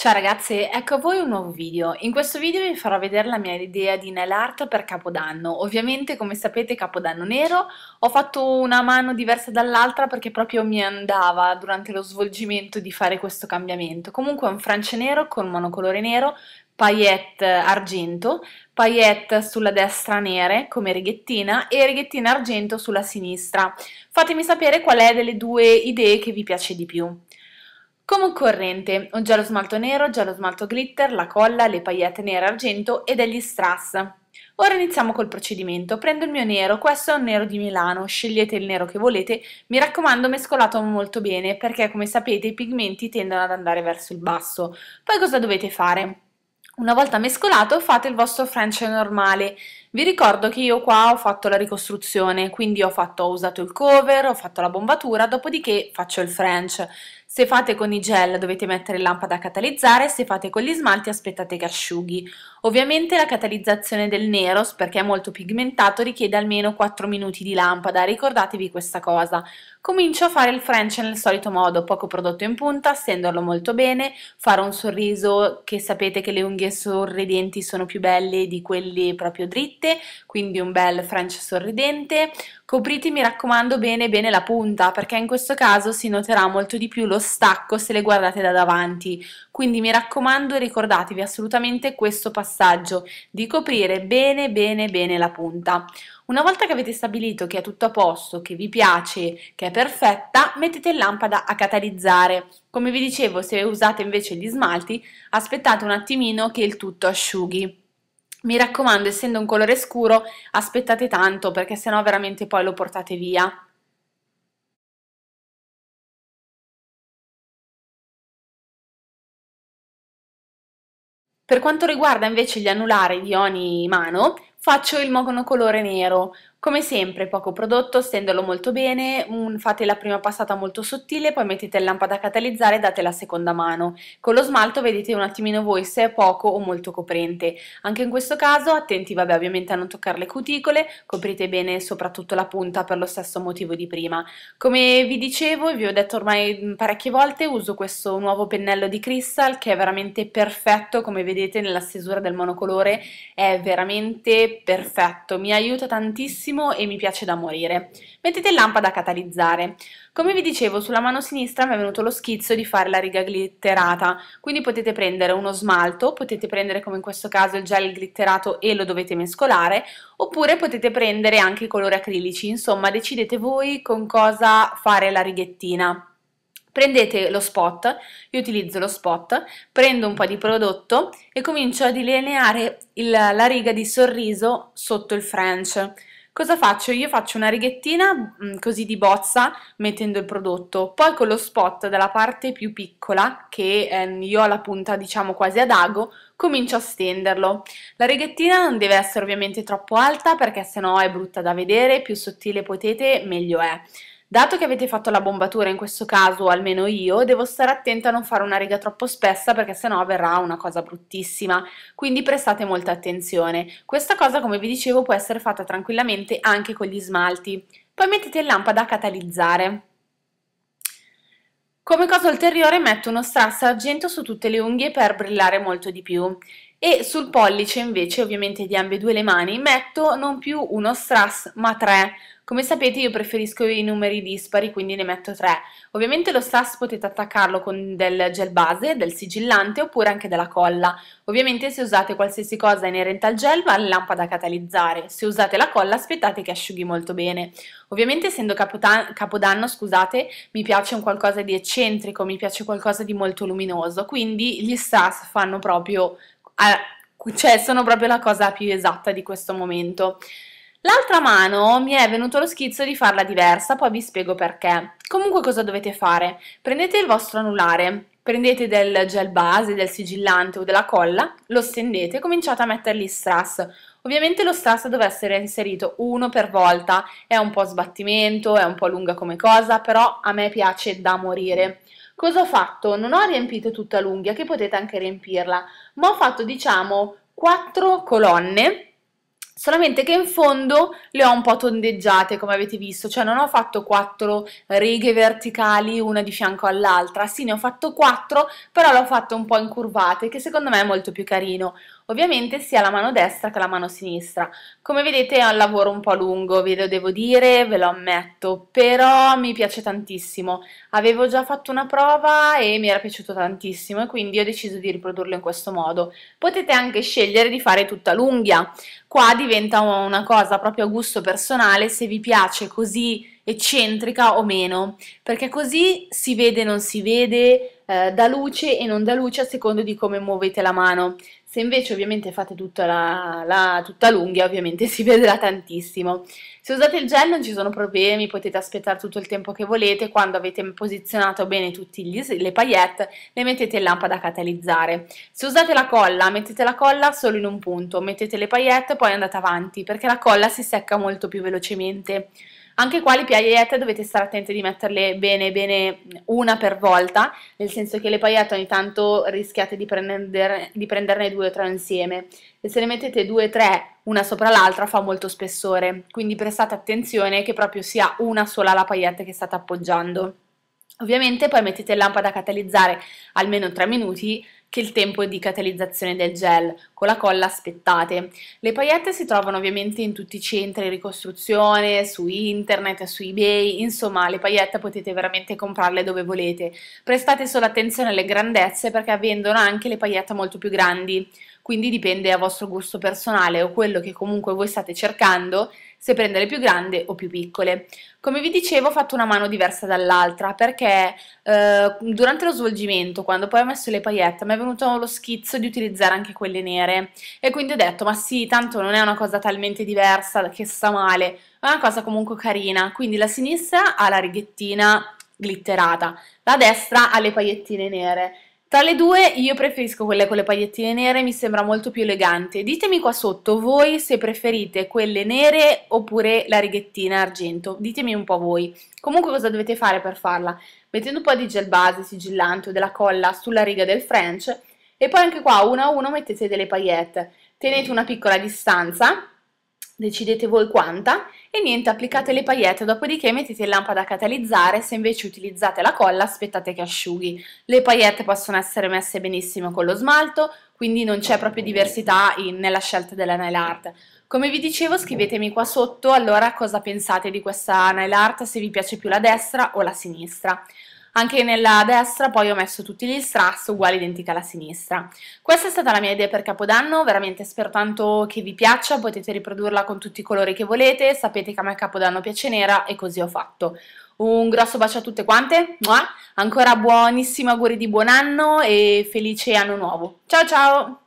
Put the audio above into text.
Ciao ragazze, ecco a voi un nuovo video. In questo video vi farò vedere la mia idea di nail art per Capodanno. Ovviamente, come sapete, Capodanno nero. Ho fatto una mano diversa dall'altra perché proprio mi andava durante lo svolgimento di fare questo cambiamento. Comunque è un france nero con monocolore nero, paillette argento, paillette sulla destra nere come righettina e righettina argento sulla sinistra. Fatemi sapere qual è delle due idee che vi piace di più. Come occorrente, ho già lo smalto nero, già lo smalto glitter, la colla, le pagliette nere argento e degli strass. Ora iniziamo col procedimento. Prendo il mio nero, questo è un nero di Milano, scegliete il nero che volete. Mi raccomando mescolato molto bene perché come sapete i pigmenti tendono ad andare verso il basso. Poi cosa dovete fare? Una volta mescolato fate il vostro French normale. Vi ricordo che io qua ho fatto la ricostruzione, quindi ho, fatto, ho usato il cover, ho fatto la bombatura, dopodiché faccio il French. Se fate con i gel dovete mettere lampada a catalizzare, se fate con gli smalti aspettate che asciughi. Ovviamente la catalizzazione del nero, perché è molto pigmentato, richiede almeno 4 minuti di lampada, ricordatevi questa cosa. Comincio a fare il French nel solito modo, poco prodotto in punta, stenderlo molto bene, fare un sorriso che sapete che le unghie sorridenti sono più belle di quelle proprio dritte, quindi un bel French sorridente, Copriti mi raccomando bene bene la punta perché in questo caso si noterà molto di più lo stacco se le guardate da davanti, quindi mi raccomando ricordatevi assolutamente questo passaggio di coprire bene bene bene la punta. Una volta che avete stabilito che è tutto a posto, che vi piace, che è perfetta, mettete in lampada a catalizzare. Come vi dicevo, se usate invece gli smalti, aspettate un attimino che il tutto asciughi. Mi raccomando, essendo un colore scuro, aspettate tanto perché sennò veramente poi lo portate via. Per quanto riguarda invece gli anulari di ogni mano, faccio il monocolore nero. Come sempre, poco prodotto, stendolo molto bene, un, fate la prima passata molto sottile, poi mettete il lampada a catalizzare e date la seconda mano. Con lo smalto vedete un attimino voi se è poco o molto coprente. Anche in questo caso attenti vabbè, ovviamente a non toccare le cuticole, coprite bene soprattutto la punta per lo stesso motivo di prima. Come vi dicevo, e vi ho detto ormai parecchie volte, uso questo nuovo pennello di Crystal che è veramente perfetto, come vedete nella stesura del monocolore è veramente perfetto, mi aiuta tantissimo benissimo e mi piace da morire. Mettete lampada a catalizzare. Come vi dicevo, sulla mano sinistra mi è venuto lo schizzo di fare la riga glitterata, quindi potete prendere uno smalto, potete prendere come in questo caso il gel glitterato e lo dovete mescolare, oppure potete prendere anche i colori acrilici, insomma decidete voi con cosa fare la righettina prendete lo spot, io utilizzo lo spot, prendo un po' di prodotto e comincio a delineare il, la riga di sorriso sotto il French. Cosa faccio? Io faccio una righettina mm, così di bozza mettendo il prodotto, poi con lo spot della parte più piccola, che eh, io ho la punta diciamo quasi ad ago, comincio a stenderlo. La righettina non deve essere ovviamente troppo alta perché sennò è brutta da vedere, più sottile potete meglio è. Dato che avete fatto la bombatura in questo caso, almeno io, devo stare attenta a non fare una riga troppo spessa perché sennò verrà una cosa bruttissima, quindi prestate molta attenzione. Questa cosa, come vi dicevo, può essere fatta tranquillamente anche con gli smalti. Poi mettete in lampada a catalizzare. Come cosa ulteriore metto uno strass argento su tutte le unghie per brillare molto di più e sul pollice invece ovviamente di ambedue le mani metto non più uno strass ma tre come sapete io preferisco i numeri dispari quindi ne metto tre ovviamente lo strass potete attaccarlo con del gel base, del sigillante oppure anche della colla ovviamente se usate qualsiasi cosa inerente al gel va la lampada catalizzare se usate la colla aspettate che asciughi molto bene ovviamente essendo capodanno scusate mi piace un qualcosa di eccentrico mi piace qualcosa di molto luminoso quindi gli strass fanno proprio cioè sono proprio la cosa più esatta di questo momento. L'altra mano mi è venuto lo schizzo di farla diversa, poi vi spiego perché. Comunque cosa dovete fare? Prendete il vostro anulare, prendete del gel base, del sigillante o della colla, lo stendete e cominciate a mettergli strass. Ovviamente lo strass deve essere inserito uno per volta, è un po' sbattimento, è un po' lunga come cosa, però a me piace da morire. Cosa ho fatto? Non ho riempito tutta l'unghia, che potete anche riempirla, ma ho fatto diciamo quattro colonne solamente che in fondo le ho un po' tondeggiate come avete visto, cioè non ho fatto quattro righe verticali una di fianco all'altra, sì ne ho fatto quattro però le ho fatte un po' incurvate che secondo me è molto più carino ovviamente sia la mano destra che la mano sinistra. Come vedete è un lavoro un po' lungo, ve lo devo dire, ve lo ammetto, però mi piace tantissimo. Avevo già fatto una prova e mi era piaciuto tantissimo e quindi ho deciso di riprodurlo in questo modo. Potete anche scegliere di fare tutta l'unghia, qua diventa una cosa proprio a gusto personale se vi piace così eccentrica o meno, perché così si vede non si vede, eh, da luce e non da luce a secondo di come muovete la mano. Se invece ovviamente fate tutta, la, la, tutta l'unghia ovviamente si vedrà tantissimo. Se usate il gel non ci sono problemi, potete aspettare tutto il tempo che volete, quando avete posizionato bene tutte le paillette le mettete in lampada a catalizzare. Se usate la colla, mettete la colla solo in un punto, mettete le paillette e poi andate avanti perché la colla si secca molto più velocemente. Anche qua le paillette dovete stare attenti di metterle bene bene una per volta, nel senso che le paillette ogni tanto rischiate di, prenderne, di prenderne due o tre insieme. E se ne mettete due o tre una sopra l'altra fa molto spessore, quindi prestate attenzione che proprio sia una sola la paillette che state appoggiando. Ovviamente poi mettete in lampada a catalizzare almeno 3 minuti che il tempo di catalizzazione del gel, con la colla aspettate. Le paillette si trovano ovviamente in tutti i centri di ricostruzione, su internet, su ebay, insomma le paillette potete veramente comprarle dove volete. Prestate solo attenzione alle grandezze perché vendono anche le paillette molto più grandi quindi dipende a vostro gusto personale o quello che comunque voi state cercando, se prendere più grande o più piccole. Come vi dicevo ho fatto una mano diversa dall'altra perché eh, durante lo svolgimento, quando poi ho messo le paillette, mi è venuto lo schizzo di utilizzare anche quelle nere e quindi ho detto ma sì, tanto non è una cosa talmente diversa che sta male, è una cosa comunque carina, quindi la sinistra ha la righettina glitterata, la destra ha le paillettine nere tra le due io preferisco quelle con le pagliettine nere, mi sembra molto più elegante. Ditemi qua sotto voi se preferite quelle nere oppure la righettina argento, ditemi un po' voi. Comunque cosa dovete fare per farla? Mettendo un po' di gel base, sigillante o della colla sulla riga del French e poi anche qua uno a uno mettete delle pagliette. Tenete una piccola distanza decidete voi quanta e niente applicate le pagliette dopodiché mettete in lampada a catalizzare se invece utilizzate la colla aspettate che asciughi le pagliette possono essere messe benissimo con lo smalto quindi non c'è proprio diversità in, nella scelta della nail art come vi dicevo scrivetemi qua sotto allora cosa pensate di questa nail art se vi piace più la destra o la sinistra anche nella destra poi ho messo tutti gli strass uguali identica alla sinistra. Questa è stata la mia idea per Capodanno, veramente spero tanto che vi piaccia, potete riprodurla con tutti i colori che volete, sapete che a me Capodanno piace nera e così ho fatto. Un grosso bacio a tutte quante, Mua! ancora buonissimi auguri di buon anno e felice anno nuovo. Ciao ciao!